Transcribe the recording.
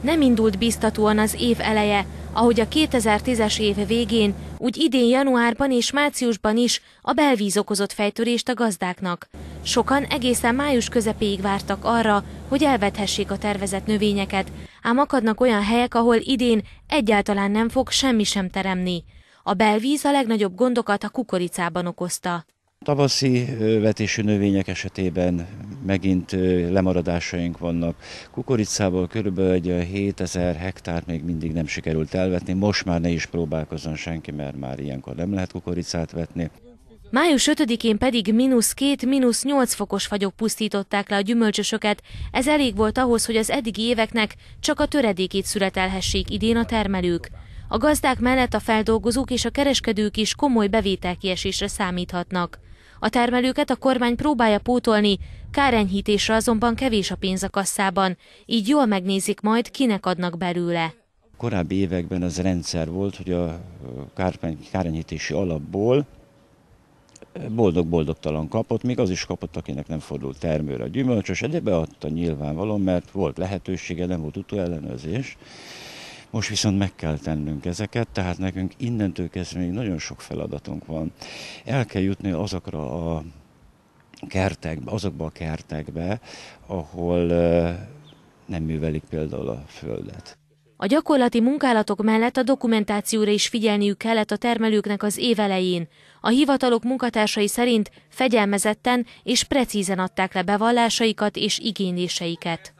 nem indult biztatóan az év eleje, ahogy a 2010-es év végén, úgy idén januárban és márciusban is a belvíz okozott fejtörést a gazdáknak. Sokan egészen május közepéig vártak arra, hogy elvethessék a tervezett növényeket, ám akadnak olyan helyek, ahol idén egyáltalán nem fog semmi sem teremni. A belvíz a legnagyobb gondokat a kukoricában okozta. Tavaszi vetésű növények esetében megint lemaradásaink vannak. Kukoricából körülbelül egy 7000 hektárt még mindig nem sikerült elvetni, most már ne is próbálkozzon senki, mert már ilyenkor nem lehet kukoricát vetni. Május 5-én pedig mínusz 2, mínusz 8 fokos fagyok pusztították le a gyümölcsösöket, ez elég volt ahhoz, hogy az eddigi éveknek csak a töredékét születelhessék idén a termelők. A gazdák mellett a feldolgozók és a kereskedők is komoly bevételkiesésre számíthatnak. A termelőket a kormány próbálja pótolni Kárenyhítésre azonban kevés a pénz a kasszában, így jól megnézik majd, kinek adnak belőle. Korábbi években az rendszer volt, hogy a kárenyhítési alapból boldog-boldogtalan kapott, még az is kapott, akinek nem fordult termőre a gyümölcsös, de beadta nyilvánvalóan, mert volt lehetősége, nem volt utóellenőrzés. Most viszont meg kell tennünk ezeket, tehát nekünk innentől kezdve még nagyon sok feladatunk van. El kell jutni azokra a kertekbe, azokba a kertekbe, ahol nem művelik például a földet. A gyakorlati munkálatok mellett a dokumentációra is figyelniük kellett a termelőknek az évelején. A hivatalok munkatársai szerint fegyelmezetten és precízen adták le bevallásaikat és igényléseiket.